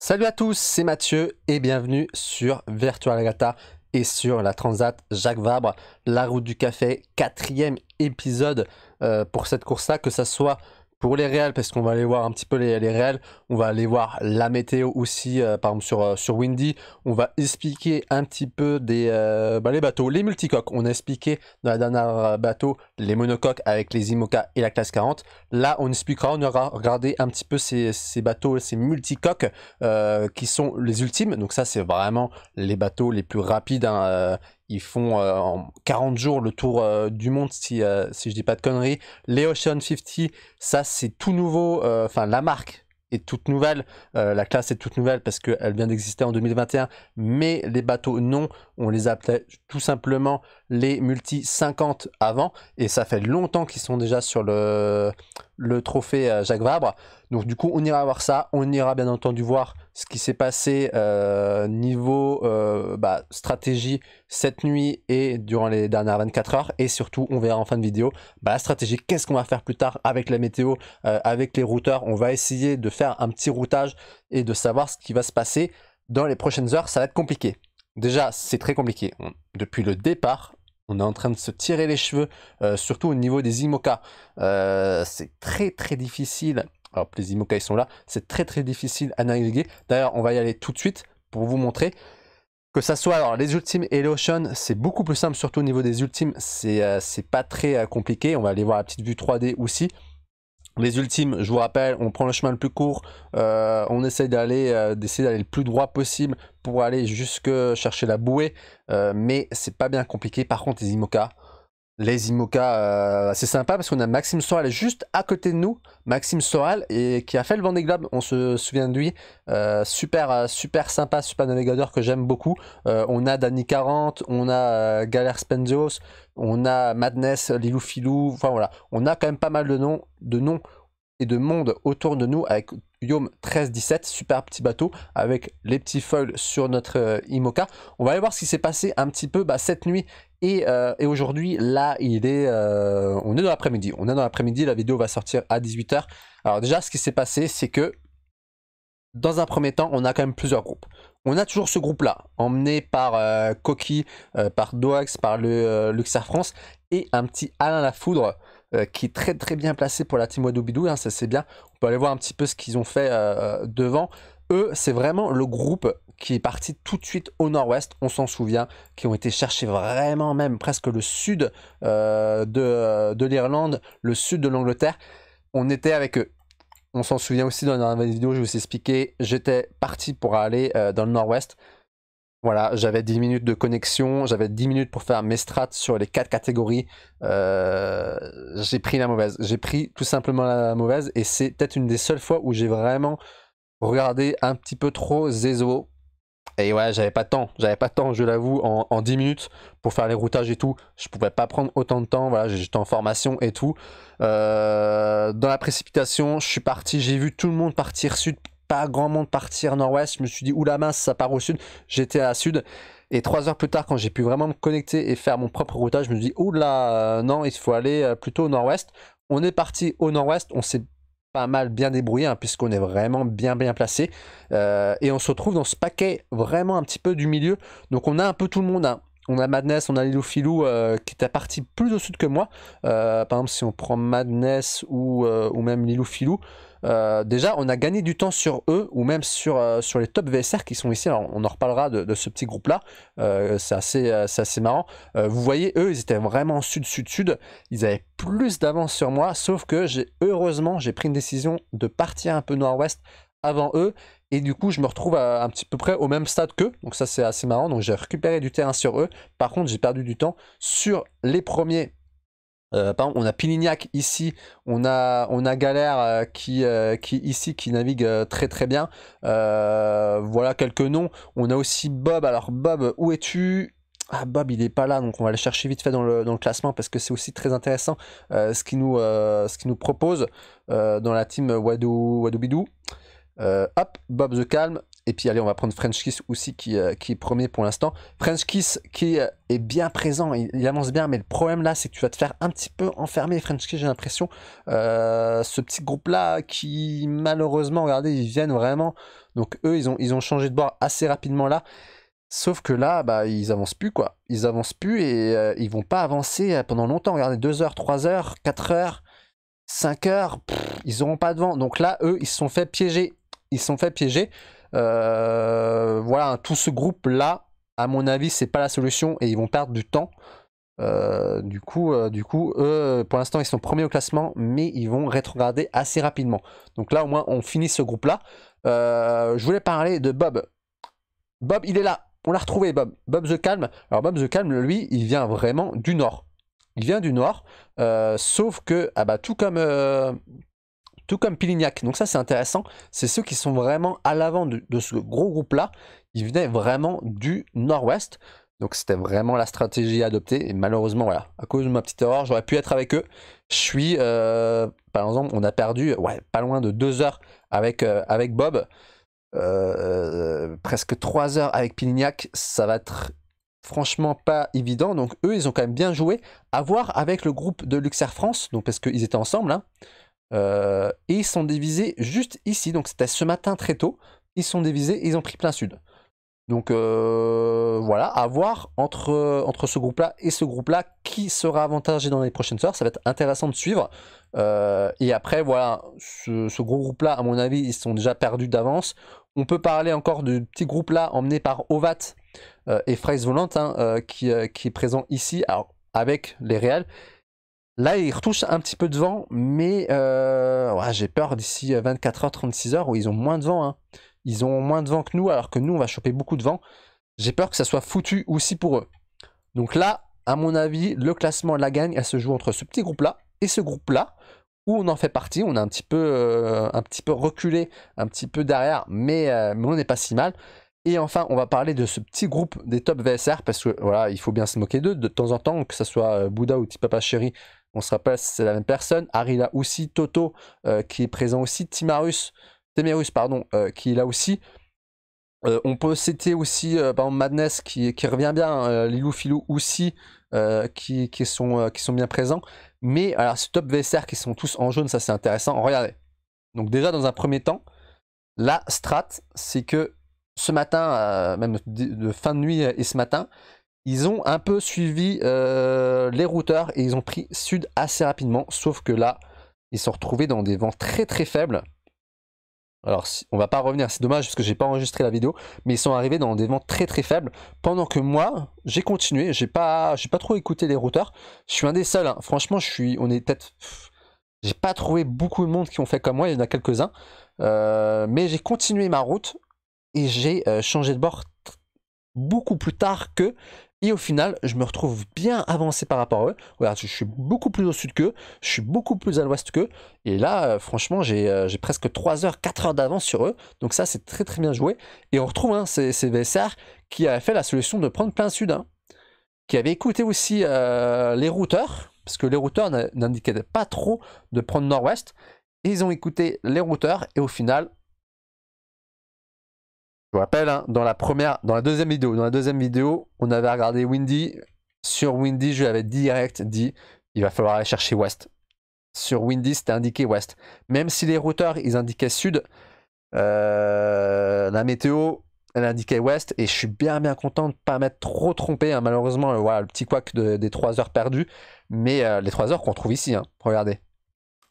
Salut à tous, c'est Mathieu et bienvenue sur Virtual Gata et sur la Transat Jacques Vabre, la route du café, quatrième épisode euh, pour cette course-là, que ce soit pour les réels, parce qu'on va aller voir un petit peu les, réels, on va aller voir la météo aussi, euh, par exemple sur, euh, sur Windy, on va expliquer un petit peu des, euh, bah, les bateaux, les multicoques, on a expliqué dans la dernière bateau les monocoques avec les IMOCA et la classe 40, là on expliquera, on aura regardé un petit peu ces, ces bateaux, ces multicoques qui sont les ultimes, donc ça c'est vraiment les bateaux les plus rapides hein, ils font euh, en 40 jours le tour euh, du monde, si, euh, si je dis pas de conneries. Les Ocean 50, ça c'est tout nouveau. Enfin, la marque est toute nouvelle. la classe est toute nouvelle parce qu'elle vient d'exister en 2021. Mais les bateaux, non. On les appelait tout simplement les multi 50 avant. Et ça fait longtemps qu'ils sont déjà sur le le trophée euh, Jacques Vabre. Donc du coup, on ira voir ça. On ira bien entendu voir ce qui s'est passé euh, niveau euh, bah, stratégie cette nuit et durant les dernières 24 heures. Et surtout, on verra en fin de vidéo bah, la stratégie. Qu'est-ce qu'on va faire plus tard avec la météo, avec les routeurs On va essayer de faire un petit routage et de savoir ce qui va se passer dans les prochaines heures. Ça va être compliqué. Déjà, c'est très compliqué. Depuis le départ, on est en train de se tirer les cheveux, euh, surtout au niveau des imokas, euh, c'est très très difficile. les Imokas, ils sont là, c'est très très difficile à naviguer. D'ailleurs, on va y aller tout de suite pour vous montrer. Que ça soit alors les ultimes et ocean, c'est beaucoup plus simple, surtout au niveau des ultimes, c'est euh, pas très compliqué. On va aller voir la petite vue 3D aussi. Les ultimes, je vous rappelle, on prend le chemin le plus court, euh, on essaye d'aller euh, d'essayer d'aller le plus droit possible pour aller jusque chercher la bouée, euh, mais c'est pas bien compliqué. Par contre, les IMOCA, les IMOCA, c'est sympa parce qu'on a Maxime Soral juste à côté de nous, Maxime Soral et qui a fait le Vendée Globe, on se souvient de lui, super super sympa, super navigateur que j'aime beaucoup. on a Danny 40, on a Galère Spendios, on a Madness, Lilou Filou, enfin voilà, on a quand même pas mal de noms de noms et de monde autour de nous avec Yom 1317 super petit bateau avec les petits foils sur notre euh, Imoca. On va aller voir ce qui s'est passé un petit peu bah, cette nuit et, euh, et aujourd'hui. Là, il est, euh, on est dans l'après-midi. On est dans l'après-midi, la vidéo va sortir à 18h. Alors déjà, ce qui s'est passé, c'est que dans un premier temps, on a quand même plusieurs groupes. On a toujours ce groupe-là, emmené par Coqui, par Doax, par le Luxair France et un petit Alain foudre. Euh, qui est très très bien placé pour la team Wadoubidou, hein, ça c'est bien. On peut aller voir un petit peu ce qu'ils ont fait euh, devant. Eux, c'est vraiment le groupe qui est parti tout de suite au nord-ouest, on s'en souvient, qui ont été chercher vraiment même presque le sud euh, de, l'Irlande, le sud de l'Angleterre. On était avec eux. On s'en souvient aussi dans la vidéo, je vous ai expliqué, j'étais parti pour aller dans le nord-ouest. Voilà, j'avais 10 minutes de connexion, j'avais 10 minutes pour faire mes strats sur les 4 catégories. Euh, j'ai pris la mauvaise. J'ai pris tout simplement la mauvaise et c'est peut-être une des seules fois où j'ai vraiment regardé un petit peu trop Zezo. Et ouais, j'avais pas de temps, j'avais pas de temps, je l'avoue, en, 10 minutes pour faire les routages et tout. Je pouvais pas prendre autant de temps, voilà, j'étais en formation et tout. Euh, dans la précipitation, je suis parti, j'ai vu tout le monde partir sud pas grand monde partir nord-ouest. Je me suis dit, oula mince, ça part au sud. J'étais à sud. Et trois heures plus tard, quand j'ai pu vraiment me connecter et faire mon propre routage, je me suis dit, oula, euh, non, il faut aller euh, plutôt au nord-ouest. On est parti au nord-ouest. On s'est pas mal bien débrouillé, hein, puisqu'on est vraiment bien bien placé. Euh, et on se retrouve dans ce paquet vraiment un petit peu du milieu. Donc on a un peu tout le monde. Hein. On a Madness, on a Lilou Filou qui était parti plus au sud que moi. par exemple, si on prend Madness ou, ou même Lilou Filou, euh, déjà on a gagné du temps sur eux ou même sur, euh, sur les top VSR qui sont ici. Alors on en reparlera de, ce petit groupe là, euh, c'est assez, assez marrant. vous voyez, eux ils étaient vraiment sud-sud-sud, ils avaient plus d'avance sur moi, sauf que j'ai heureusement j'ai pris une décision de partir un peu nord-ouest avant eux et du coup je me retrouve à, un petit peu près au même stade qu'eux donc ça c'est assez marrant donc j'ai récupéré du terrain sur eux par contre j'ai perdu du temps sur les premiers euh, on a Pilignac ici, on a, on a Galère euh, qui, euh, qui ici qui navigue très très bien. voilà quelques noms. On a aussi Bob. Alors Bob, où es-tu ah Bob il est pas là donc on va le chercher vite fait dans le, classement parce que c'est aussi très intéressant ce qu'il nous, nous, propose dans la team Wadou, Wadoubidou. hop, Bob the Calm, et puis allez, on va prendre French Kiss aussi qui, euh, est premier pour l'instant. French Kiss qui est bien présent, il, avance bien, mais le problème là, c'est que tu vas te faire un petit peu enfermer. French Kiss, j'ai l'impression, euh, ce petit groupe là qui malheureusement, regardez, ils viennent vraiment. Donc eux, ils ont, ils ont changé de bord assez rapidement là. Sauf que là, bah, ils avancent plus quoi. Ils avancent plus et euh, ils vont pas avancer pendant longtemps. Regardez, 2 heures, 3 heures, 4 heures, 5 heures, ils n'auront pas de vent. Donc là, eux, ils se sont fait piéger. Ils se sont fait piéger. Euh, voilà, tout ce groupe-là, à mon avis, c'est pas la solution et ils vont perdre du temps. Euh, du coup, euh, du coup, pour l'instant, ils sont premiers au classement, mais ils vont rétrograder assez rapidement. Donc là, au moins, on finit ce groupe-là. je voulais parler de Bob. Bob, il est là. On l'a retrouvé, Bob. Bob the Calm. Alors, Bob the Calm, lui, il vient vraiment du Nord. Il vient du Nord. sauf que, ah bah, tout comme tout comme Pilignac. Donc ça c'est intéressant, c'est ceux qui sont vraiment à l'avant de, ce gros groupe-là, ils venaient vraiment du nord-ouest. Donc c'était vraiment la stratégie adoptée, et malheureusement voilà, à cause de ma petite erreur, j'aurais pu être avec eux. Je suis, euh, par exemple, on a perdu ouais, pas loin de deux heures avec, euh, avec Bob, euh, presque trois heures avec Pilignac, ça va être franchement pas évident. Donc eux, ils ont quand même bien joué. À voir avec le groupe de Luxair France, donc parce qu'ils étaient ensemble. Hein. Euh, et ils sont divisés juste ici, donc c'était ce matin très tôt, ils sont divisés ils ont pris plein sud. Donc euh, voilà, à voir entre, entre ce groupe-là et ce groupe-là, qui sera avantagé dans les prochaines heures, ça va être intéressant de suivre. Euh, et après, voilà, ce, gros groupe-là, à mon avis, ils sont déjà perdus d'avance. On peut parler encore du petit groupe-là emmené par Ovat et Fraise Volante, hein, qui, est présent ici, avec les Reals. Là, ils retouchent un petit peu de vent, mais euh, j'ai peur d'ici 24h, euh, 36h où ils ont moins de vent. Hein. Ils ont moins de vent que nous, alors que nous, on va choper beaucoup de vent. J'ai peur que ça soit foutu aussi pour eux. Donc là, à mon avis, le classement la gagne, elle se joue entre ce petit groupe-là et ce groupe-là, où on en fait partie. On a un petit peu, euh, un petit peu reculé, un petit peu derrière, mais, on n'est pas si mal. Et enfin, on va parler de ce petit groupe des top VSR, parce que voilà, il faut bien se moquer d'eux. De temps en temps, que ce soit Bouddha ou Petit Papa Chéri, on se rappelle, c'est la même personne. là aussi, Toto euh, qui est présent aussi, Timarus, Temerus, pardon, euh, qui est là aussi. Euh, on peut citer aussi Madness qui, revient bien, hein, Lilou Filou aussi, qui, sont, bien présents. Mais alors, top VSR qui sont tous en jaune, ça c'est intéressant. Regardez. Donc, déjà dans un premier temps, la strat, c'est que ce matin, même de, fin de nuit et ce matin, ils ont un peu suivi euh, les routeurs et ils ont pris sud assez rapidement, sauf que là, ils sont retrouvés dans des vents très très faibles. Alors, on va pas revenir, c'est dommage parce que j'ai pas enregistré la vidéo, mais ils sont arrivés dans des vents très très faibles. Pendant que moi, j'ai continué, j'ai pas, j'ai pas trop écouté les routeurs. Je suis un des seuls, hein. franchement, je suis, on est peut-être, j'ai pas trouvé beaucoup de monde qui ont fait comme moi, il y en a quelques-uns, euh, mais j'ai continué ma route et j'ai euh, changé de bord beaucoup plus tard que et au final, je me retrouve bien avancé par rapport à eux. je suis beaucoup plus au sud qu'eux, je suis beaucoup plus à l'ouest qu'eux. Et là, euh, franchement, j'ai euh, presque 3 heures, 4 heures d'avance sur eux. Donc ça, c'est très très bien joué. Et on retrouve hein, ces, VSR qui avaient fait la solution de prendre plein sud, hein. qui avait écouté aussi euh, les routeurs, parce que les routeurs n'indiquaient pas trop de prendre nord-ouest. Ils ont écouté les routeurs et au final, je vous rappelle, hein, dans la première, dans la deuxième vidéo, dans la deuxième vidéo, on avait regardé Windy. Sur Windy, je lui avais direct dit, il va falloir aller chercher West. Sur Windy, c'était indiqué West. Même si les routeurs, ils indiquaient Sud, euh, la météo, elle indiquait West. Et je suis bien, bien content de ne pas m'être trop trompé. Hein, malheureusement, voilà, le petit couac des 3 heures perdues. Mais euh, les 3 heures qu'on trouve ici, hein, regardez.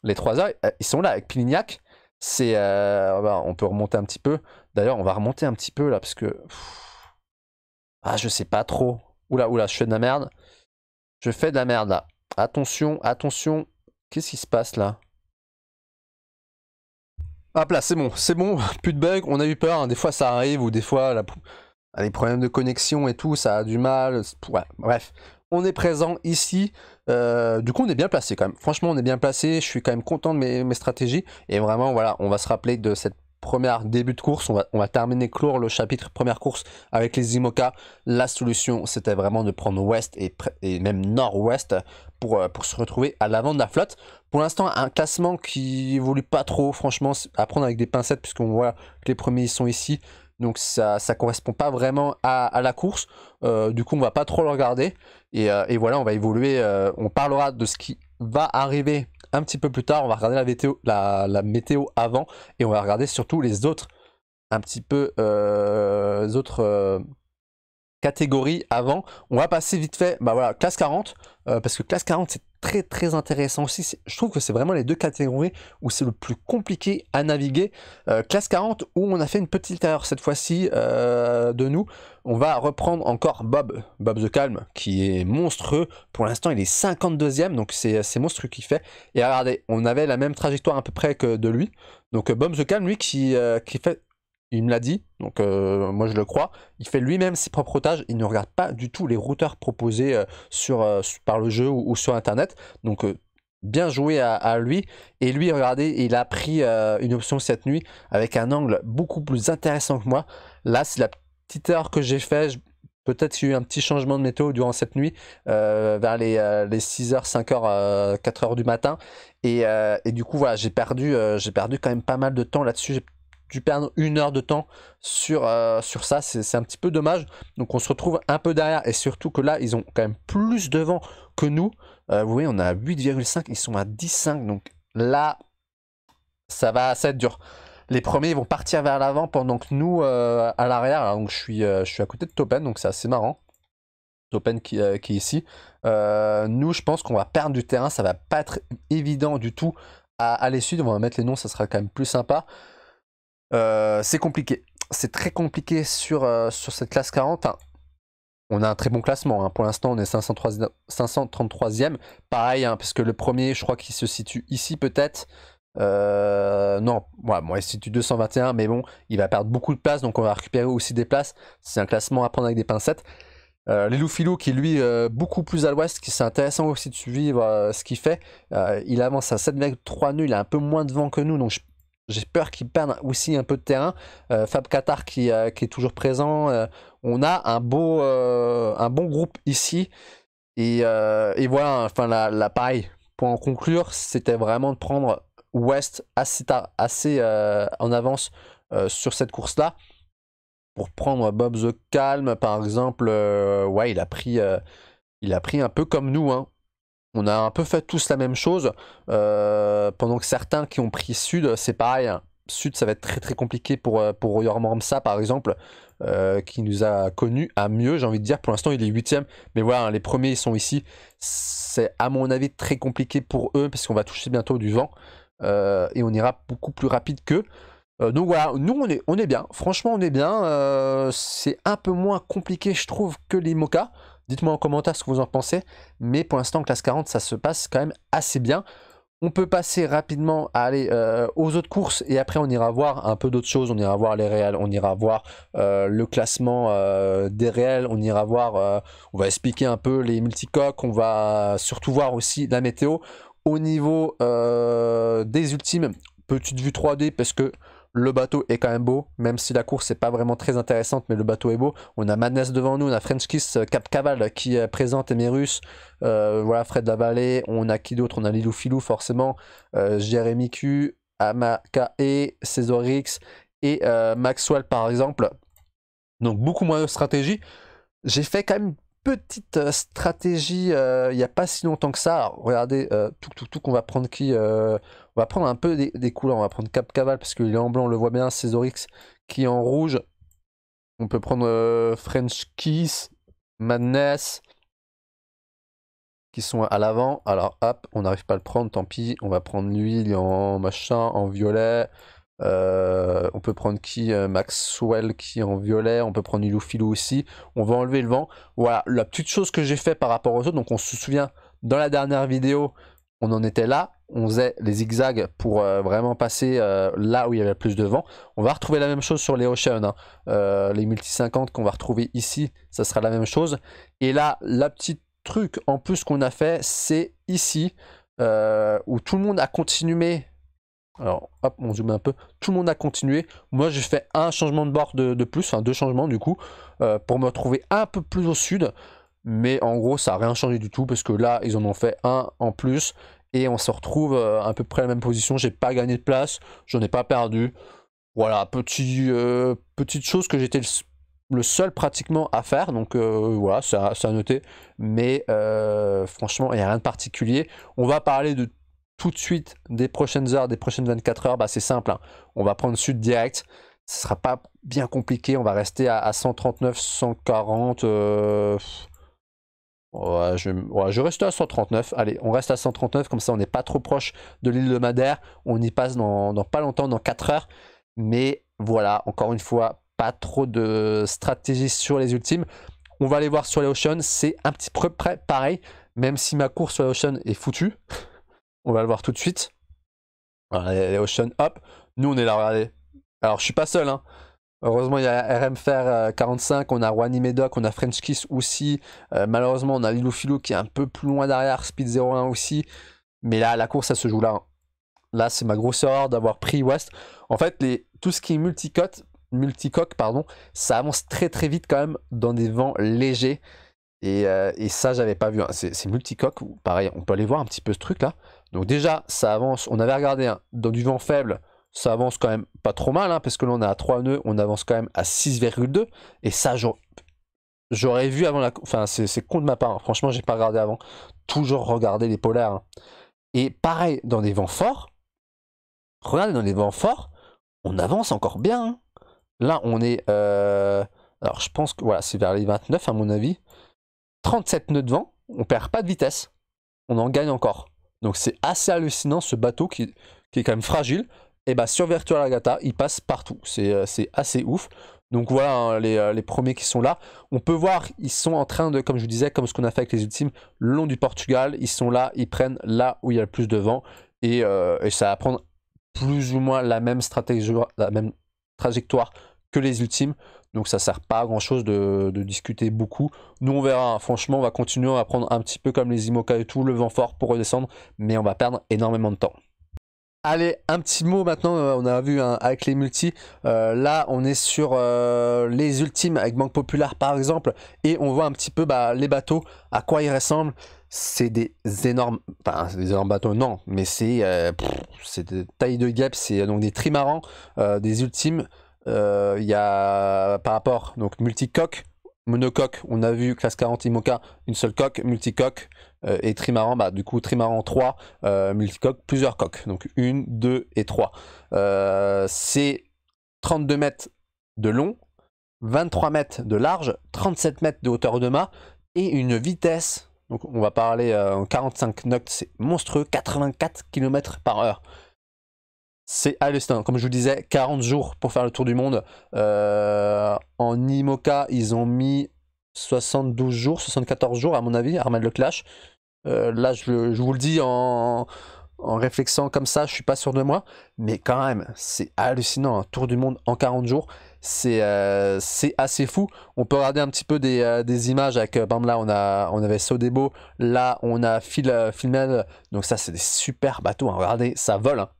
Les 3 heures, euh, ils sont là avec Pilignac. C'est, on peut remonter un petit peu. D'ailleurs, on va remonter un petit peu là, parce que. ah, je sais pas trop. Oula, oula, je fais de la merde. Je fais de la merde là. Attention, attention. Qu'est-ce qui se passe là Hop là, c'est bon, c'est bon, plus de bugs. On a eu peur, hein. des fois ça arrive, ou des fois ah, les problèmes de connexion et tout, ça a du mal. bref, on est présent ici. Euh, du coup, on est bien placé quand même. Franchement, on est bien placé. Je suis quand même content de mes stratégies. Et vraiment, voilà, on va se rappeler de cette première début de course. On va, terminer, clore le chapitre première course avec les IMOCA. La solution, c'était vraiment de prendre ouest et, même nord-ouest pour, euh, pour se retrouver à l'avant de la flotte. Pour l'instant, un classement qui évolue pas trop, franchement, à prendre avec des pincettes, puisqu'on voit que les premiers sont ici. Donc ça ne correspond pas vraiment à, la course. Euh, du coup, on va pas trop le regarder. Et, euh, voilà, on va évoluer. on parlera de ce qui va arriver un petit peu plus tard. On va regarder la météo, la, météo avant et on va regarder surtout les autres, un petit peu, les euh, autres euh, catégories avant. On va passer vite fait, bah voilà, classe 40, euh, parce que classe 40 c'est très très intéressant aussi. Je trouve que c'est vraiment les deux catégories où c'est le plus compliqué à naviguer. Euh, classe 40 où on a fait une petite erreur cette fois-ci euh, de nous. On va reprendre encore Bob, Bob the Calm, qui est monstrueux. Pour l'instant, il est 52e, donc c'est monstrueux qu'il fait. Et regardez, on avait la même trajectoire à peu près que de lui. Donc euh, Bob the Calm, lui, qui, qui fait il me l'a dit, donc euh, moi je le crois. Il fait lui-même ses propres routages, il ne regarde pas du tout les routeurs proposés euh, sur, euh, par le jeu ou, sur internet. Donc bien joué à, lui. Et lui, regardez, il a pris une option cette nuit avec un angle beaucoup plus intéressant que moi. Là, c'est la petite heure que j'ai fait. Peut-être qu'il y a eu un petit changement de météo durant cette nuit, vers les, 6h, 5h, 4h du matin. Et, et du coup, voilà, j'ai perdu, j'ai perdu quand même pas mal de temps là-dessus du perdre une heure de temps sur, euh, sur ça. C'est un petit peu dommage. Donc on se retrouve un peu derrière. Et surtout que là, ils ont quand même plus de vent que nous. Euh, vous voyez, on a 8,5. Ils sont à 10,5. Donc là, ça va, ça être dur. Les premiers vont partir vers l'avant pendant que nous, euh, à l'arrière, donc je suis, je suis à côté de Topen, donc c'est assez marrant. Topen qui, qui, est ici. nous, je pense qu'on va perdre du terrain. Ça va pas être évident du tout à aller sud. On va mettre les noms, ça sera quand même plus sympa. Euh, c'est compliqué. C'est très compliqué sur, euh, sur cette classe 40. on a un très bon classement. Hein. Pour l'instant, on est 533e. Pareil, hein, parce que le premier, je crois qu'il se situe ici peut-être. Euh, non, moi moi, il se situe 221, mais bon, il va perdre beaucoup de place donc on va récupérer aussi des places. C'est un classement à prendre avec des pincettes. les loups Filou qui lui beaucoup plus à l'ouest, qui c'est intéressant aussi de suivre ce qu'il fait. il avance à 7,3 nœuds, il a un peu moins de vent que nous, donc je j'ai peur qu'ils perdent aussi un peu de terrain. Euh, Fab Qatar euh, qui, est toujours présent. Euh, on a un, beau, un bon groupe ici. Et, voilà, enfin la, paille. Pour en conclure, c'était vraiment de prendre West assez, assez en avance sur cette course-là. Pour prendre Bob the Calm, par exemple, ouais, il a pris, il a pris un peu comme nous. Hein on a un peu fait tous la même chose, euh, pendant que certains qui ont pris Sud, c'est pareil. Hein. Sud, ça va être très très compliqué pour, euh, pour Yormormsa par exemple, euh, qui nous a connus à mieux, j'ai envie de dire. Pour l'instant, il est huitième, mais voilà, hein, les premiers sont ici. C'est à mon avis très compliqué pour eux, parce qu'on va toucher bientôt du vent, et on ira beaucoup plus rapide qu'eux. donc voilà, nous on est, on est bien, franchement on est bien. c'est un peu moins compliqué, je trouve, que les Moka. Dites-moi en commentaire ce que vous en pensez. Mais pour l'instant, classe 40, ça se passe quand même assez bien. On peut passer rapidement à aller euh, aux autres courses et après on ira voir un peu d'autres choses. On ira voir les réels, on ira voir euh, le classement euh, des réels, on ira voir, on va expliquer un peu les multicoques, on va surtout voir aussi la météo. Au niveau des ultimes, petite vue 3D parce que le bateau est quand même beau, même si la course n'est pas vraiment très intéressante, mais le bateau est beau. On a Madness devant nous, on a French Kiss euh, Cap Caval qui euh, présente Emerus, euh, voilà Fred Lavallée, on a qui d'autre On a Lilou Filou forcément, euh, Jérémy Q, Amakae, Césorix et Maxwell par exemple. Donc beaucoup moins de stratégie. J'ai fait quand même petite stratégie il n'y a pas si longtemps que ça. regardez, tout, tout, tout, qu'on va prendre qui on va prendre un peu des, couleurs. On va prendre Cap Caval parce qu'il est en blanc, on le voit bien. Césorix qui est en rouge. On peut prendre euh, French Kiss, Madness qui sont à l'avant. Alors hop, on n'arrive pas à le prendre, tant pis. On va prendre l'huile en machin, en violet. Euh, on peut prendre qui euh, Maxwell qui est en violet, on peut prendre iloufilou aussi. On va enlever le vent. Voilà, la petite chose que j'ai fait par rapport aux autres. Donc on se souvient, dans la dernière vidéo, on en était là on faisait les zigzags pour euh, vraiment passer euh, là où il y avait le plus de vent. On va retrouver la même chose sur les Ocean. Hein. Euh, les multi 50 qu'on va retrouver ici, ça sera la même chose. Et là, la petite truc en plus qu'on a fait, c'est ici, où tout le monde a continué. Alors, hop, on zoome un peu. Tout le monde a continué. Moi, j'ai fait un changement de bord de, de plus, enfin deux changements du coup, pour me retrouver un peu plus au sud. Mais en gros, ça n'a rien changé du tout, parce que là, ils en ont fait un en plus et on se retrouve euh, à peu près à la même position. J'ai pas gagné de place, je ai pas perdu. Voilà, petit, euh, petite chose que j'étais le, seul pratiquement à faire. Donc euh, voilà, ça à, noter. Mais franchement, il n'y a rien de particulier. On va parler de tout de suite des prochaines heures, des prochaines 24 heures. Bah, c'est simple. Hein. On va prendre sud direct ce sera pas bien compliqué. On va rester à, 139, 140. Ouais, je, je reste à 139. Allez, on reste à 139, comme ça on n'est pas trop proche de l'île de Madère. On y passe dans, pas longtemps, dans 4 heures. Mais voilà, encore une fois, pas trop de stratégie sur les ultimes. On va aller voir sur les Ocean, c'est un petit peu près pareil, même si ma course sur les Ocean est foutue. on va le voir tout de suite. les Ocean, hop, nous on est là, regardez. Alors je suis pas seul, hein. Heureusement, il y a RMFR 45, euh, on a Rwani Medoc, on a French Kiss aussi. Euh, malheureusement, on a Lilo qui est un peu plus loin derrière, Speed 01 aussi. Mais là, la course, ça se joue là. Hein. Là, c'est ma grosse erreur d'avoir pris West. En fait, les, tout ce qui est multicoque, pardon, ça avance très très vite quand même dans des vents légers. Et, euh, ça, j'avais pas vu. Hein. C'est multicoque, pareil, on peut aller voir un petit peu ce truc là. Donc déjà, ça avance. On avait regardé hein, dans du vent faible, ça avance quand même pas trop mal, hein, parce que là on est à 3 nœuds, on avance quand même à 6,2. Et ça, j'aurais vu avant la... Enfin, c'est con de ma part, hein. franchement, j'ai pas regardé avant. Toujours regarder les polaires. Hein. Et pareil, dans des vents forts, regardez, dans les vents forts, on avance encore bien. Là, on est... Euh, alors, je pense que voilà, c'est vers les 29 à mon avis. 37 nœuds de vent, on perd pas de vitesse, on en gagne encore. Donc c'est assez hallucinant ce bateau qui est quand même fragile et bah sur Virtual lagata il passe partout. Euh, c'est assez ouf. Donc voilà hein, euh, les, premiers qui sont là. On peut voir, ils sont en train de, comme je vous disais, comme ce qu'on a fait avec les ultimes, le long du Portugal, ils sont là, ils prennent là où il y a le plus de vent. Et, euh, ça va prendre plus ou moins la même stratégie, la même trajectoire que les ultimes. Donc ça sert pas à grand chose de, discuter beaucoup. Nous on verra, hein. franchement on va continuer, on va prendre un petit peu comme les Imoca et tout, le vent fort pour redescendre, mais on va perdre énormément de temps. Allez, un petit mot maintenant, euh, on a vu hein, avec les multi. Euh, là on est sur euh, les ultimes avec Banque Populaire par exemple, et on voit un petit peu bah, les bateaux, à quoi ils ressemblent, c'est des énormes, enfin des énormes bateaux, non, mais c'est des tailles de guêpes, c'est donc des trimarans, des ultimes, il y a par rapport, donc multicoques, monocoque, on a vu classe 40 IMOCA, une seule coque, multicoque euh, et trimaran, bah, du coup trimaran 3, euh, multicoque, plusieurs coques, donc une, deux et trois. Euh, c'est 32 mètres de long, 23 mètres de large, 37 mètres de hauteur de mât et une vitesse, donc on va parler en 45 noctes, c'est monstrueux, 84 km par heure c'est hallucinant. Comme je vous disais, 40 jours pour faire le tour du monde. Euh, en Imoca, ils ont mis 72 jours, 74 jours à mon avis, Armand le Clash. Euh, là, je, vous le dis en, en, réflexant comme ça, je suis pas sûr de moi. Mais quand même, c'est hallucinant. Un tour du monde en 40 jours, euh, c'est assez fou. On peut regarder un petit peu des, images avec, par là, on, a, on avait Sodebo. Là, on a Filmel. Donc ça, c'est des super bateaux. Hein. Regardez, ça vole. Hein.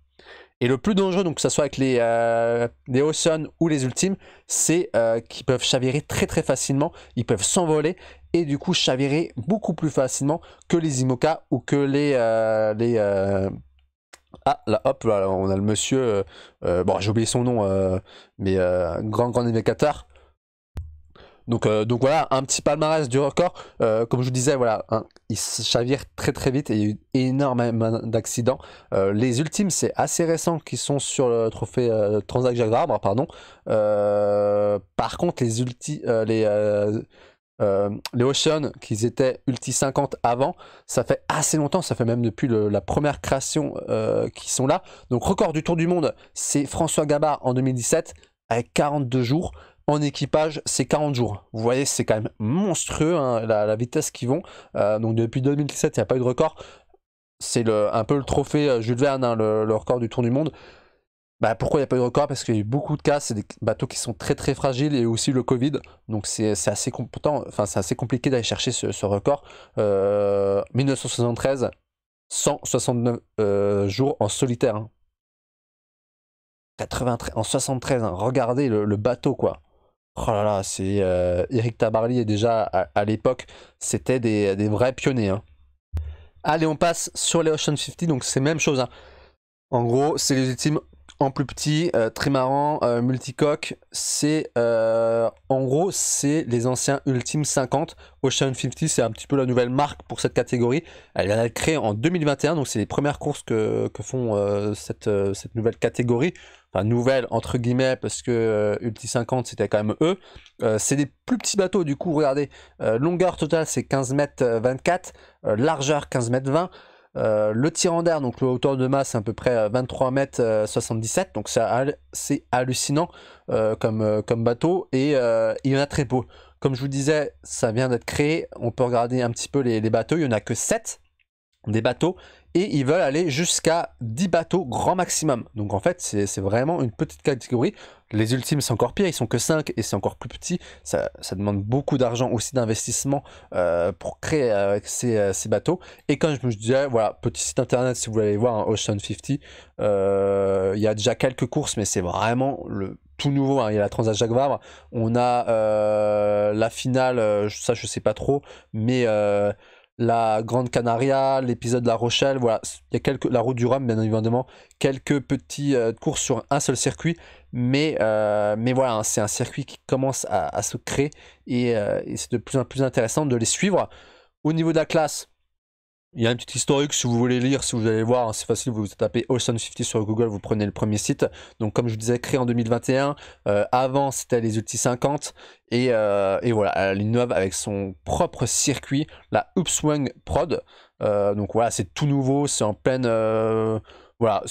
Et le plus dangereux, donc que ce soit avec euh, les, Ocean ou les Ultimes, c'est euh, qu'ils peuvent chavirer très très facilement, ils peuvent s'envoler et du coup chavirer beaucoup plus facilement que les Imoca ou que les... Euh, les Ah, là, hop, là, on a le monsieur, bon j'ai oublié son nom, mais grand grand évocateur euh, donc, voilà, un petit palmarès du record. Euh, comme je vous disais, voilà, hein, il chavire très très vite et il y a eu énormément d'accidents. Euh, les ultimes, c'est assez récent qui sont sur le trophée Transac Jacques Vabre, pardon. par contre, les ulti, les les Ocean, qu'ils étaient Ulti 50 avant, ça fait assez longtemps, ça fait même depuis la première création qu'ils sont là. Donc record du Tour du Monde, c'est François Gabard en 2017 avec 42 jours en équipage, c'est 40 jours. Vous voyez, c'est quand même monstrueux hein, la, vitesse qu'ils vont. Euh, donc depuis 2017, il n'y a pas eu de record. C'est un peu le trophée euh, Jules Verne, hein, le, record du Tour du Monde. Bah, pourquoi il n'y a pas eu de record Parce qu'il y a eu beaucoup de cas, c'est des bateaux qui sont très très fragiles et aussi le Covid. Donc c'est assez, enfin, assez compliqué d'aller chercher ce, record. 1973, euh, 169 jours en solitaire. 93, hein. en 73, regardez le bateau quoi. Oh là là, c'est euh, Eric Tabarly et déjà à, l'époque, c'était des, vrais pionniers. Hein. Allez, on passe sur les Ocean 50, donc c'est même chose. Hein. En gros, c'est légitime en plus petit, euh, très marrant, euh, multicoque, c'est euh, en gros c'est les anciens Ultime 50. Ocean 50 c'est un petit peu la nouvelle marque pour cette catégorie. Elle a créé créée en 2021, donc c'est les premières courses que, font cette, nouvelle catégorie. Enfin nouvelle entre guillemets parce que Ulti 50 c'était quand même eux. c'est des plus petits bateaux du coup, regardez. longueur totale c'est 15 mètres 24, largeur 15 mètres 20. Euh, le tirant d'air, donc le hauteur de masse à peu près 23 euh, mètres 77, euh, donc c'est hallucinant comme, bateau et il y en a très beau. Comme je vous disais, ça vient d'être créé, on peut regarder un petit peu les, les bateaux, il n'y en a que 7 des bateaux et ils veulent aller jusqu'à 10 bateaux grand maximum. Donc en fait, c'est vraiment une petite catégorie. Les ultimes, c'est encore pire, ils sont que 5 et c'est encore plus petit. Ça, demande beaucoup d'argent aussi d'investissement euh, pour créer euh, euh, ces, bateaux. Et quand je me disais, voilà, petit site internet, si vous voulez voir, hein, Ocean 50, il y a déjà quelques courses, mais c'est vraiment le tout nouveau, hein. il y a la Transat Jacques Vabre, on a la finale, ça je sais pas trop, mais la Grande Canaria, l'épisode de La Rochelle, voilà, il y a quelques, la route du Rhum, bien évidemment, quelques petits euh, courses sur un seul circuit, mais, euh, mais voilà, hein, c'est un circuit qui commence à, se créer euh, et c'est de plus en plus intéressant de les suivre. Au niveau de la classe, il y a un petit historique si vous voulez lire, si vous allez voir, hein, c'est facile, vous tapez Ocean50 sur Google, vous prenez le premier site. Donc comme je vous disais, créé en 2021, euh, avant c'était les Ulti 50, euh, et, voilà, elle euh, innove avec son propre circuit, la Upswing Prod. donc voilà, c'est tout nouveau, c'est en pleine... voilà,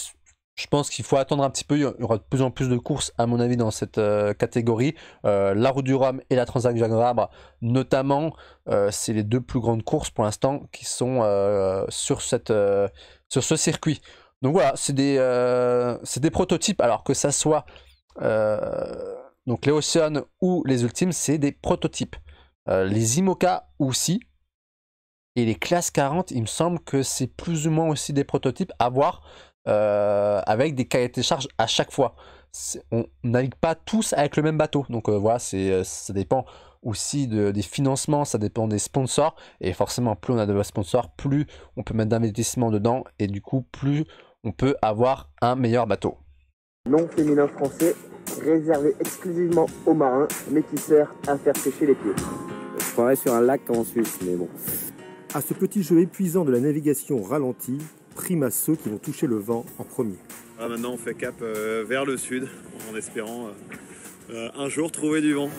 je pense qu'il faut attendre un petit peu. Il y aura de plus en plus de courses, à mon avis, dans cette euh, catégorie. Euh, la route du Rhum et la jacques Vabre, notamment, euh, c'est les deux plus grandes courses pour l'instant qui sont sur, cette, sur ce circuit. Donc voilà, c'est des, des, prototypes. Alors que ça soit donc les Ocean ou les Ultimes, c'est des prototypes. les IMOCA aussi. Et les classes 40, il me semble que c'est plus ou moins aussi des prototypes à voir. Euh, avec des cahiers de charges à chaque fois. On navigue pas tous avec le même bateau. Donc euh, voilà, euh, ça dépend aussi des financements, ça dépend des sponsors. Et forcément, plus on a de sponsors, plus on peut mettre d'investissement dedans. Et du coup, plus on peut avoir un meilleur bateau. Non féminin français réservé exclusivement aux marins, mais qui sert à faire sécher les pieds. Je travaille sur un lac en Suisse, mais bon. À ce petit jeu épuisant de la navigation ralentie, prime à qui vont toucher le vent en premier. Ah, maintenant, on fait cap euh, vers le sud en espérant euh, euh, un jour trouver du vent.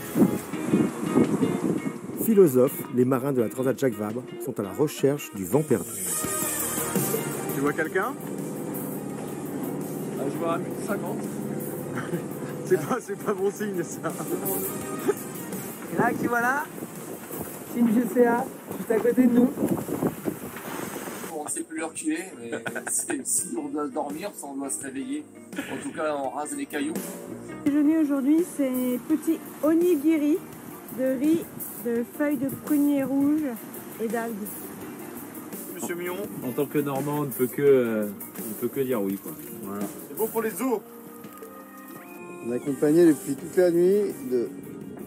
Philosophes, les marins de la Transat Jacques Vabre sont à la recherche du vent perdu. Tu vois quelqu'un ah, Je vois 50. c'est pas, pas bon signe ça. Et là, qui voilà Signe GCA, juste à côté de nous. C'est plus l'heure qu'il est, mais si on doit dormir, on doit se réveiller. En tout cas, on rase les cailloux. Le déjeuner aujourd'hui, c'est petit onigiri de riz, de feuilles de prunier rouge et d'algues. Monsieur Mion En tant que Normand, on ne peut que, euh, on peut que dire oui. C'est bon pour les os On est accompagné depuis toute la nuit de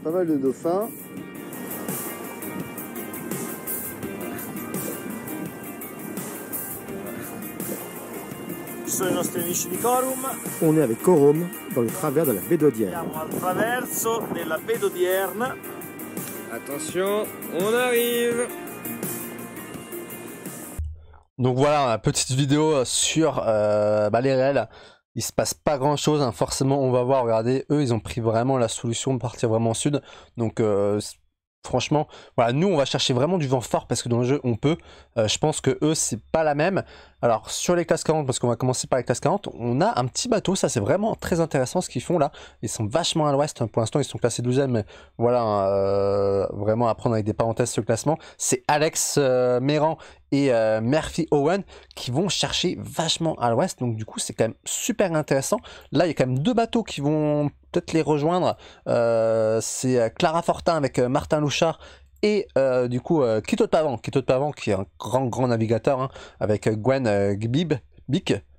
pas mal de dauphins On est avec Corum dans le travers de la Bédodierne. Attention, on arrive Donc voilà, petite vidéo sur euh, bah, les réels. Il se passe pas grand chose, hein. forcément on va voir, regardez, eux ils ont pris vraiment la solution de partir vraiment au sud. Donc euh, franchement, voilà, nous on va chercher vraiment du vent fort parce que dans le jeu on peut. Euh, je pense que eux c'est pas la même. Alors sur les classes 40, parce qu'on va commencer par les classes 40, on a un petit bateau, ça c'est vraiment très intéressant ce qu'ils font là. Ils sont vachement à l'ouest, hein, pour l'instant ils sont classés 12e, mais voilà, hein, euh, vraiment à prendre avec des parenthèses ce classement. C'est Alex euh, et euh, Murphy Owen qui vont chercher vachement à l'ouest. Donc du coup, c'est quand même super intéressant. Là, il y a quand même deux bateaux qui vont peut-être les rejoindre. Euh, c'est Clara Fortin avec Martin Louchard et euh, du coup euh, Kito est Kito qui est un grand grand navigateur hein, avec euh, Gwen euh, Gbib,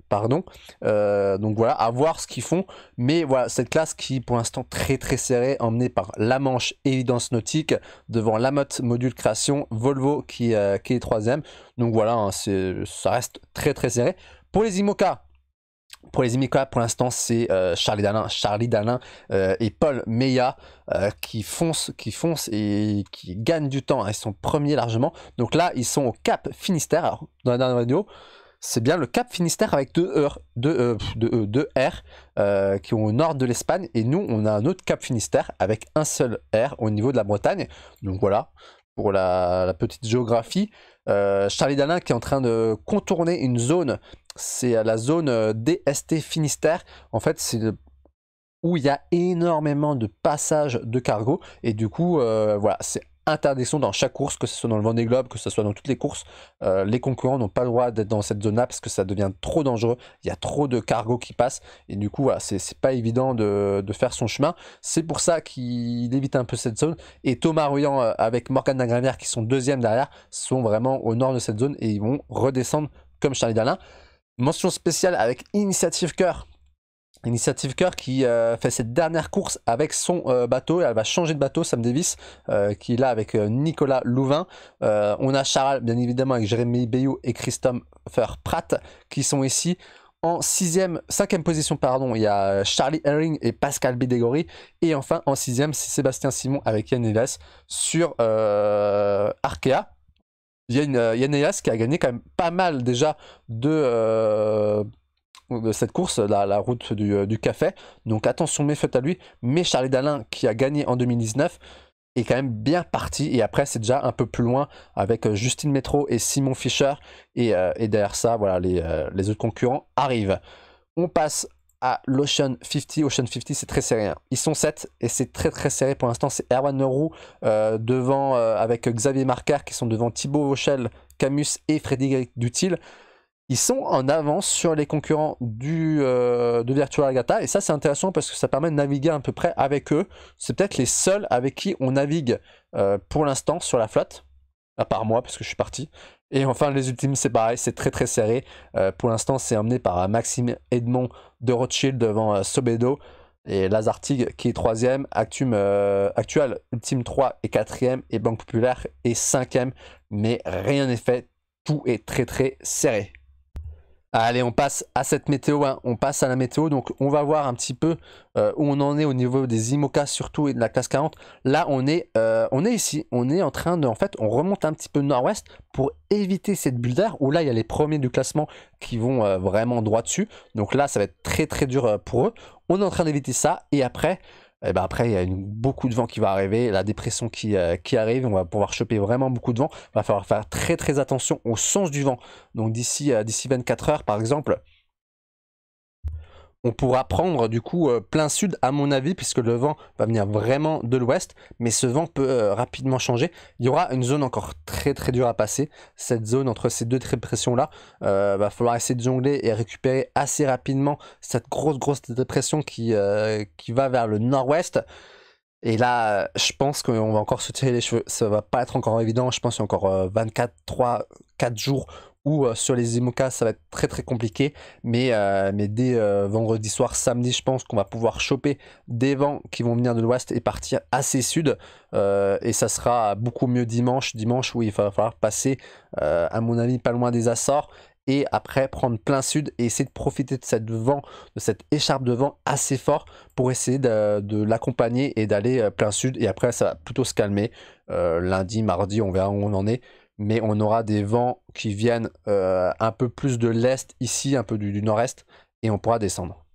pardon. donc voilà, à voir ce qu'ils font. Mais voilà, cette classe qui pour l'instant très très serrée, emmenée par La Manche Évidence Nautique, devant la Lamotte Module Création, Volvo qui, est troisième. Donc voilà, hein, ça reste très très serré. Pour les IMOCA, pour les Imika, pour l'instant, c'est euh, Charlie Dalin, Charlie Dalin euh, et Paul Meya euh, qui foncent, qui et qui gagnent du temps. Hein, ils sont premiers largement. Donc là, ils sont au Cap Finistère. dans la dernière vidéo, c'est bien le Cap Finistère avec deux e R, e, e, R qui sont au nord de l'Espagne. Et nous, on a un autre Cap Finistère avec un seul R au niveau de la Bretagne. Donc voilà, pour la, la petite géographie. Charlie Dalin qui est en train de contourner une zone c'est la zone euh, DST Finistère. En fait, c'est où il y a énormément de passages de cargo. Et du coup, euh, voilà, c'est interdiction dans chaque course, que ce soit dans le Vendée Globe, que ce soit dans toutes les courses. Euh, les concurrents n'ont pas le droit d'être dans cette zone-là parce que ça devient trop dangereux. Il y a trop de cargo qui passe. Et du coup, voilà, c'est pas évident de, faire son chemin. C'est pour ça qu'il évite un peu cette zone. Et Thomas Rouillant avec Morgane Lagrivière, qui sont deuxième derrière, sont vraiment au nord de cette zone et ils vont redescendre comme Charlie Dalin. Mention spéciale avec Initiative Cœur. Initiative Cœur qui euh, fait cette dernière course avec son euh, bateau. Elle va changer de bateau, Sam Davis, euh, qui est là avec Nicolas Louvain. on a Charles, bien évidemment, avec Jérémy Bayou et Christopher Pratt, qui sont ici. En cinquième position, pardon, il y a Charlie Herring et Pascal Bidegori. Et enfin, en sixième, c'est Sébastien Simon avec Yann sur Arkea. Il y a une euh, qui a gagné quand même pas mal déjà de, euh, cette course, la, la route du, euh, café. Donc attention, mais faites à lui. Mais Charlie Dalin qui a gagné en 2019 est quand même bien parti. Et après, c'est déjà un peu plus loin avec Justine Métro et Simon Fischer. Et, derrière ça, voilà, les, les autres concurrents arrivent. On passe à l'Ocean 50. Ocean 50, c'est très serré. Hein. Ils sont 7 et c'est très très serré pour l'instant. C'est Erwan Leroux euh, devant, euh, avec Xavier Marquard qui sont devant Thibaut Vauchel, Camus et Frédéric Dutil. Ils sont en avance sur les concurrents du, euh, de Virtual Agata et ça c'est intéressant parce que ça permet de naviguer à peu près avec eux. C'est peut-être les seuls avec qui on navigue pour l'instant sur la flotte. Par part moi, parce que je suis parti. Et enfin, les ultimes, c'est pareil, c'est très très serré. Euh, pour l'instant, c'est emmené par euh, Maxime Edmond de Rothschild devant euh, Sobedo et Lazartig qui est troisième, Actum, Actual Ultime 3 est quatrième et Banque Populaire est cinquième, mais rien n'est fait, tout est très très serré. Allez, on passe à cette météo, hein. on passe à la météo, donc on va voir un petit peu euh, où on en est au niveau des IMOCA surtout et de la classe 40. Là, on est, euh, on est ici, on est en train de, en fait, on remonte un petit peu nord-ouest pour éviter cette bulle d'air où là, il y a les premiers du classement qui vont euh, vraiment droit dessus. Donc là, ça va être très très dur pour eux. On est en train d'éviter ça et après, et eh ben après il y a beaucoup de vent qui va arriver, la dépression euh, qui, arrive, on va pouvoir choper vraiment beaucoup de vent. Il va falloir faire très très attention au sens du vent. Donc d'ici euh, d'ici 24 heures par exemple, on pourra prendre du coup euh, plein sud à mon avis puisque le vent va venir vraiment de l'ouest mais ce vent peut euh, rapidement changer il y aura une zone encore très très dure à passer cette zone entre ces deux dépressions là euh, va falloir essayer de jongler et récupérer assez rapidement cette grosse grosse dépression qui, qui va vers le nord-ouest et là, je pense qu'on va encore se tirer les cheveux. Ça va pas être encore évident. Je pense qu'il y a encore 24, 3, 4 jours ou euh, sur les Imoca, ça va être très très compliqué. Mais, euh, mais dès euh, vendredi soir, samedi, je pense qu'on va pouvoir choper des vents qui vont venir de l'ouest et partir assez sud. et ça sera beaucoup mieux dimanche, dimanche où il va falloir passer, à mon avis, pas loin des Açores. Et après prendre plein sud et essayer de profiter de cette vent, de cette écharpe de vent assez fort pour essayer de, de l'accompagner et d'aller plein sud. Et après, ça va plutôt se calmer. lundi, mardi, on verra où on en est mais on aura des vents qui viennent euh, un peu plus de l'est ici, un peu du, nord-est, et on pourra descendre.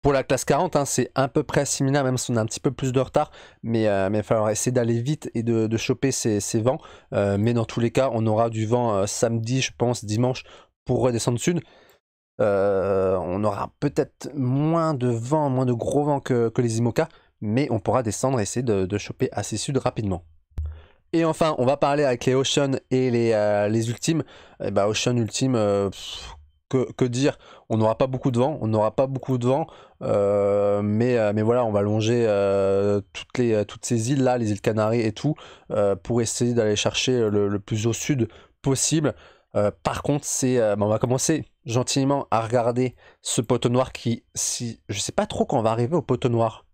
Pour la classe 40, hein, c'est à peu près similaire, même si on a un petit peu plus de retard, mais, euh, il va falloir essayer d'aller vite et de, choper ces, vents. Euh, mais dans tous les cas, on aura du vent samedi, je pense, dimanche, pour redescendre sud. on aura peut-être moins de vent, moins de gros vents que, les IMOCA, mais on pourra descendre et essayer de choper assez sud rapidement. Et enfin, on va parler avec les Ocean et les, euh, Ultimes. Et eh bah, ben, Ocean Ultime, euh, que, dire On n'aura pas beaucoup de vent, on n'aura pas beaucoup de vent. Euh, mais, mais voilà, on va longer toutes, les, toutes ces îles-là, les îles Canaries et tout, pour essayer d'aller chercher le, plus au sud possible. par contre, c'est, ben, on va commencer gentiment à regarder ce poteau noir qui, si je sais pas trop quand on va arriver au poteau noir.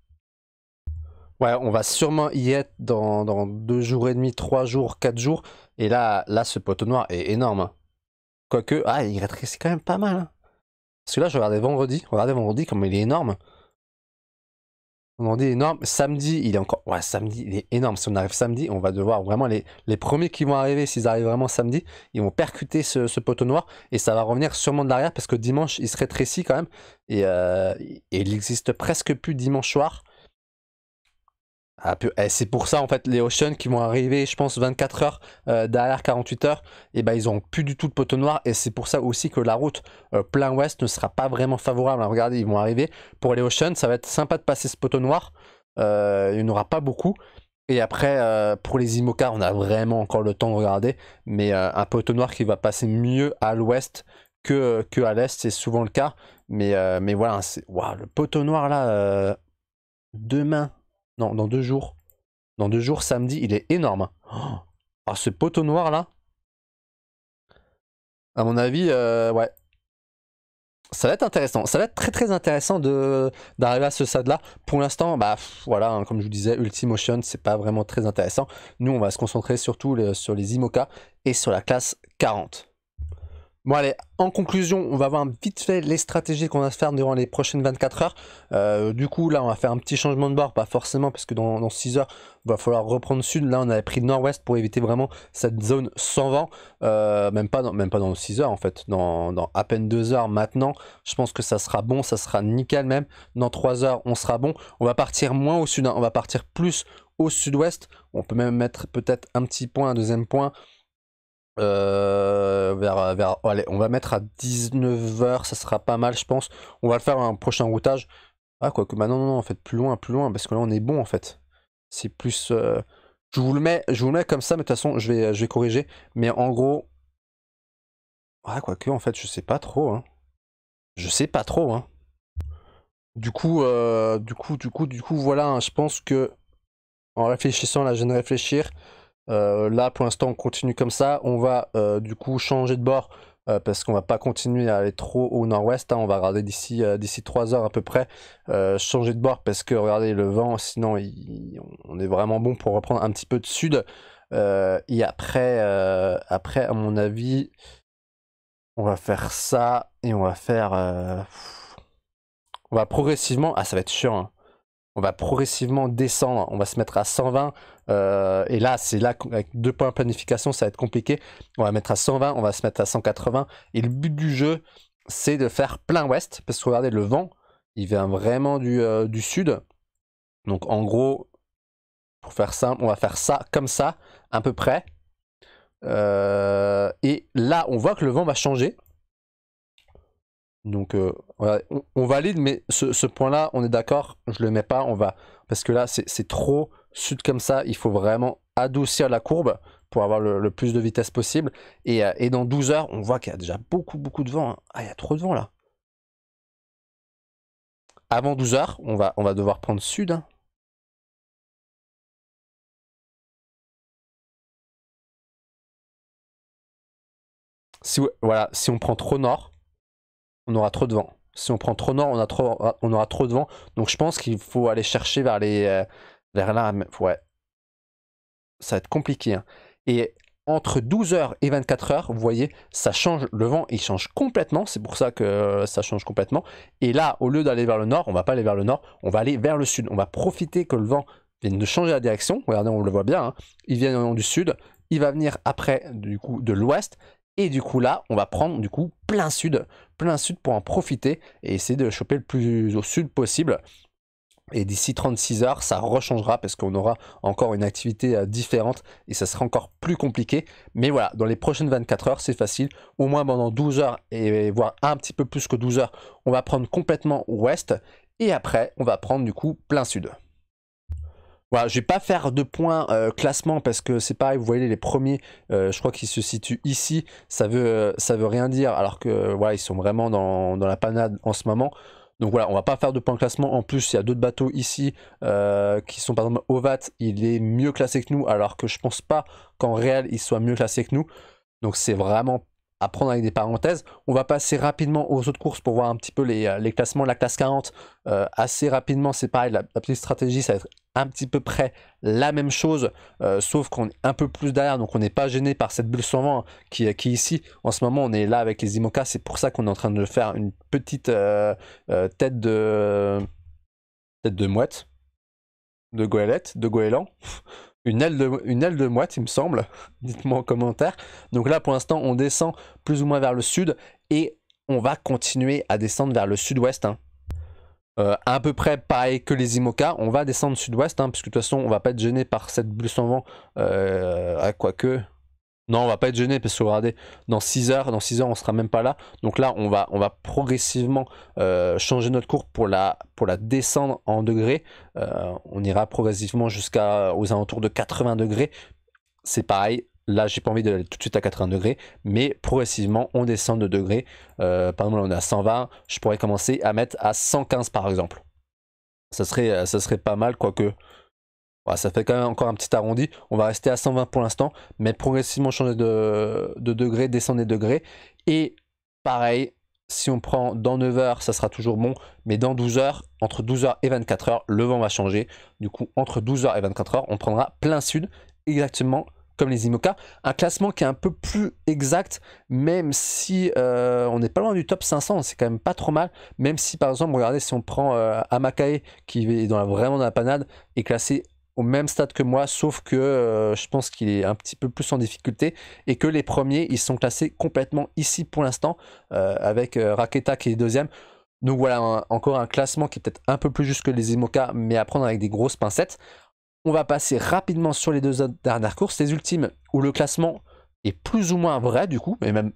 Ouais, on va sûrement y être dans, deux jours et demi, trois jours, quatre jours. Et là, là ce poteau noir est énorme. Hein. Quoique, ah, il rétrécit quand même pas mal. Hein. Parce que là, je regardais vendredi. Regardez vendredi comme il est énorme. Vendredi énorme. Samedi, il est encore. Ouais, samedi, il est énorme. Si on arrive samedi, on va devoir vraiment. Les, premiers qui vont arriver, s'ils arrivent vraiment samedi, ils vont percuter ce, poteau noir. Et ça va revenir sûrement de l'arrière parce que dimanche, il se rétrécit quand même. Et, et euh, il n'existe presque plus dimanche soir. Ah, eh, c'est pour ça en fait les Ocean qui vont arriver je pense 24 heures euh, derrière 48 heures et eh ben ils ont plus du tout de poteau noir et c'est pour ça aussi que la route euh, plein ouest ne sera pas vraiment favorable. Hein, regardez ils vont arriver pour les Ocean ça va être sympa de passer ce poteau noir euh, il n'y en aura pas beaucoup et après pour les Imoca on a vraiment encore le temps de regarder mais un poteau noir qui va passer mieux à l'ouest que, à l'est c'est souvent le cas mais, mais voilà le poteau noir là demain non, dans deux jours. Dans deux jours, samedi, il est énorme. Ah, ce poteau noir là. À mon avis, euh, ouais. Ça va être intéressant. Ça va être très très intéressant d'arriver à ce stade-là. Pour l'instant, bah voilà, hein, comme je vous disais, Ultimotion, c'est pas vraiment très intéressant. Nous, on va se concentrer surtout euh, sur les IMOCA et sur la classe 40. Bon allez, en conclusion, on va voir vite fait les stratégies qu'on va se faire durant les prochaines 24 heures. Euh, du coup, là, on va faire un petit changement de bord, pas forcément, parce que dans, 6 heures, il va falloir reprendre sud. Là, on avait pris nord-ouest pour éviter vraiment cette zone sans vent. Euh, même, pas dans, même pas dans 6 heures, en fait. Dans, à peine 2 heures maintenant, je pense que ça sera bon, ça sera nickel même. Dans 3 heures, on sera bon. On va partir moins au sud, hein. on va partir plus au sud-ouest. On peut même mettre peut-être un petit point, un deuxième point. Euh, vers, vers allez, on va mettre à 19h, ça sera pas mal, je pense. On va le faire un prochain routage. Ah, quoique, que bah non, non, en fait, plus loin, plus loin, parce que là, on est bon, en fait. C'est plus. Euh, je, vous le mets, je vous le mets comme ça, mais de toute façon, je vais, je vais corriger. Mais en gros. Ah, quoique, en fait, je sais pas trop, hein. Je sais pas trop, hein. Du coup, euh, du coup, du coup, du coup, voilà, hein, je pense que. En réfléchissant, là, je viens de réfléchir. Euh, là, pour l'instant, on continue comme ça. On va euh, du coup changer de bord euh, parce qu'on va pas continuer à aller trop au nord-ouest. Hein. On va regarder d'ici d'ici 3 heures à peu près changer de bord parce que regardez le vent, sinon on est vraiment bon pour reprendre un petit peu de sud. et après, après, à mon avis, on va faire ça et on va faire. on va progressivement. Ah, ça va être chiant. Hein. On va progressivement descendre. On va se mettre à 120. Euh, et là, c'est là, avec deux points de planification, ça va être compliqué. On va mettre à 120, on va se mettre à 180. Et le but du jeu, c'est de faire plein ouest. Parce que regardez, le vent, il vient vraiment du, euh, sud. Donc en gros, pour faire simple, on va faire ça comme ça, à peu près. Euh, et là, on voit que le vent va changer. Donc on, valide, mais ce, ce point-là, on est d'accord, je le mets pas, on va. Parce que là, c'est trop sud comme ça, il faut vraiment adoucir la courbe pour avoir le, plus de vitesse possible. Et, euh, dans 12 heures, on voit qu'il y a déjà beaucoup, beaucoup de vent. Hein. Ah, il y a trop de vent là. Avant 12 heures, on va, on va devoir prendre sud. Hein. Si, voilà, si on prend trop nord, on aura trop de vent. Si on prend trop nord, on, a trop, on aura trop de vent. Donc je pense qu'il faut aller chercher vers les, euh, là, ouais, ça va être compliqué. Hein. Et entre 12h et 24h, vous voyez, ça change, le vent il change complètement, c'est pour ça que ça change complètement. Et là, au lieu d'aller vers le nord, on va pas aller vers le nord, on va aller vers le sud. On va profiter que le vent vienne de changer la direction, regardez, on le voit bien, hein. il vient du sud, il va venir après du coup de l'ouest, et du coup là, on va prendre du coup plein sud, plein sud pour en profiter et essayer de choper le plus au sud possible et d'ici 36 heures, ça rechangera parce qu'on aura encore une activité euh, différente et ça sera encore plus compliqué. Mais voilà, dans les prochaines 24 heures, c'est facile. Au moins pendant 12 heures et voire un petit peu plus que 12 heures, on va prendre complètement ouest et après, on va prendre du coup plein sud. Voilà, je vais pas faire de points euh, classement parce que c'est pareil, vous voyez les premiers, euh, je crois qu'ils se situent ici, ça veut, ça veut rien dire alors que voilà, ils sont vraiment dans, dans la panade en ce moment. Donc voilà, on va pas faire de point de classement. En plus, il y a d'autres bateaux ici euh, qui sont par exemple OVAT il est mieux classé que nous, alors que je pense pas qu'en réel il soit mieux classé que nous. Donc c'est vraiment à prendre avec des parenthèses. On va passer rapidement aux autres courses pour voir un petit peu les, euh, classements. La classe 40, euh, assez rapidement, c'est pareil, la, la, petite stratégie, ça va être un petit peu près la même chose, euh, sauf qu'on est un peu plus derrière, donc on n'est pas gêné par cette bulle vent hein, qui, est ici, en ce moment, on est là avec les imokas c'est pour ça qu'on est en train de faire une petite euh, euh, tête de tête de mouette, de goélette, de goéland. Une aile, de, une aile de mouette, il me semble. Dites-moi en commentaire. Donc là, pour l'instant, on descend plus ou moins vers le sud et on va continuer à descendre vers le sud-ouest. Hein. Euh, à peu près pareil que les IMOCA. On va descendre sud-ouest, hein, puisque de toute façon, on va pas être gêné par cette bulle sans vent. à euh, ah, quoi que. Non, on va pas être gêné, parce que regardez, dans 6 heures, dans 6 heures, on sera même pas là. Donc là, on va, on va progressivement euh, changer notre courbe pour la, pour la descendre en degrés. on ira progressivement jusqu'à aux alentours de 80 degrés. C'est pareil, Là, j'ai pas envie d'aller tout de suite à 80 degrés, mais progressivement, on descend de degrés. Euh, par exemple, là, on est à 120, je pourrais commencer à mettre à 115 par exemple. Ça serait, euh, serait pas mal, quoique. ça fait quand même encore un petit arrondi. On va rester à 120 pour l'instant, mais progressivement changer de, degrés, degré, descendre des degrés. Et pareil, si on prend dans 9 heures, ça sera toujours bon, mais dans 12 heures, entre 12 heures et 24 heures, le vent va changer. Du coup, entre 12 heures et 24 heures, on prendra plein sud, exactement comme les IMOCA. Un classement qui est un peu plus exact, même si euh, on n'est pas loin du top 500, c'est quand même pas trop mal. Même si par exemple, regardez, si on prend euh, Amakae, qui est dans vraiment dans la panade, est classé au même stade que moi, sauf que euh, je pense qu'il est un petit peu plus en difficulté et que les premiers, ils sont classés complètement ici pour l'instant, avec Raketa qui est deuxième. Donc voilà, encore un classement qui est peut-être un peu plus juste que les IMOCA, mais à prendre avec des grosses pincettes. On va passer rapidement sur les deux dernières courses, les ultimes, où le classement est plus ou moins vrai du coup, mais même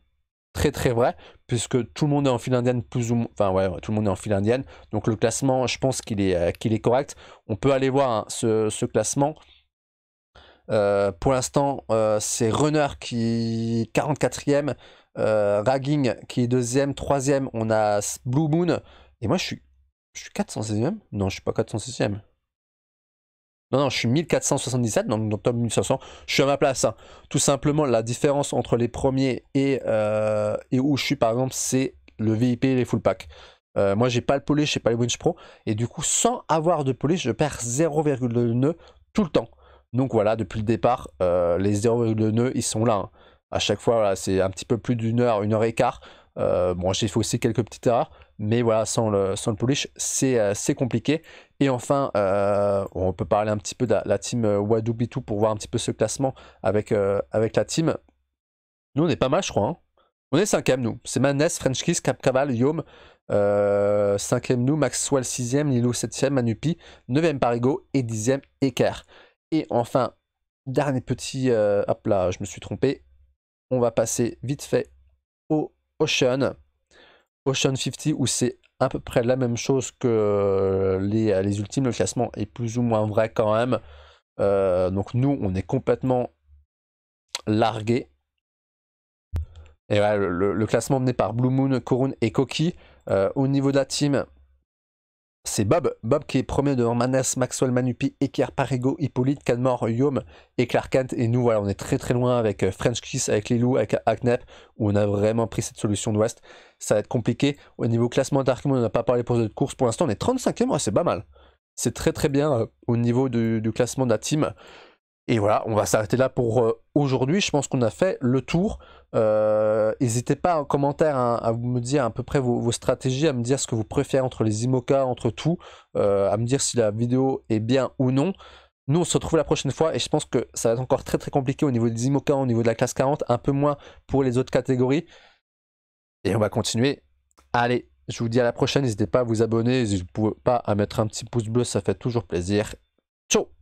très très vrai, puisque tout le monde est en file indienne, plus ou moins, enfin ouais, tout le monde est en file indienne, donc le classement, je pense qu'il est, euh, correct. On peut aller voir hein, ce, classement. Euh, pour l'instant, euh, c'est Runner qui 44e, Ragging qui est deuxième, troisième, on a Blue Moon, et moi je suis, je suis 416e Non, je suis pas 416e. Non, non, je suis 1477, donc en octobre 1500, je suis à ma place. Hein. Tout simplement, la différence entre les premiers et, euh, et où je suis, par exemple, c'est le VIP et les full packs. Moi, euh, moi, j'ai pas le je n'ai pas les winch pro, et du coup, sans avoir de polish, je perds 0,2 nœuds tout le temps. Donc voilà, depuis le départ, euh, les 0,2 nœuds, ils sont là. Hein. À chaque fois, c'est un petit peu plus d'une heure, une heure et quart. bon, j'ai fait aussi quelques petites erreurs mais voilà, sans le, sans polish, euh, c'est compliqué. Et enfin, euh, on peut parler un petit peu de la, team euh, Wadu pour voir un petit peu ce classement avec, avec la team. Nous, on est pas mal, je crois. Hein. On est cinquième, nous. C'est Manes, French Kiss, Capcaval, Yom. Cinquième, nous. Maxwell, sixième. Lilo, septième. Manupi, 9e neuvième, Parigo. Et 10 dixième, Eker. Et enfin, dernier petit... hop là, je me suis trompé. On va passer vite fait au Ocean. Ocean 50 où c'est à peu près la même chose que euh, les, euh, les, ultimes. Le classement est plus ou moins vrai quand même. Euh, donc nous, on est complètement largué. Et le, classement mené par Blue Moon, Korun et Koki. au niveau de la team, c'est Bob, Bob qui est premier devant Manas, Maxwell Manupi, Eker Parigo, Hippolyte, Canmore, Yom et Clark Kent. Et nous, voilà, on est très très loin avec euh, French Kiss, avec Lilou, avec Aknep, où on a vraiment pris cette solution d'Ouest. Ça va être compliqué. Au niveau classement d'Arkham, on n'a pas parlé pour cette course. Pour l'instant, on est 35e, c'est pas mal. C'est très très bien euh, au niveau du, classement de la team. Et voilà, on va s'arrêter là pour euh, aujourd'hui. Je pense qu'on a fait le tour. Euh, n'hésitez pas en commentaire hein, à vous me dire à peu près vos, stratégies, à me dire ce que vous préférez entre les IMOCA, entre tout, euh, à me dire si la vidéo est bien ou non. Nous, on se retrouve la prochaine fois et je pense que ça va être encore très très compliqué au niveau des IMOCA, au niveau de la classe 40, un peu moins pour les autres catégories. Et on va continuer. Allez, je vous dis à la prochaine. N'hésitez pas à vous abonner. N'hésitez pas à mettre un petit pouce bleu, ça fait toujours plaisir. Ciao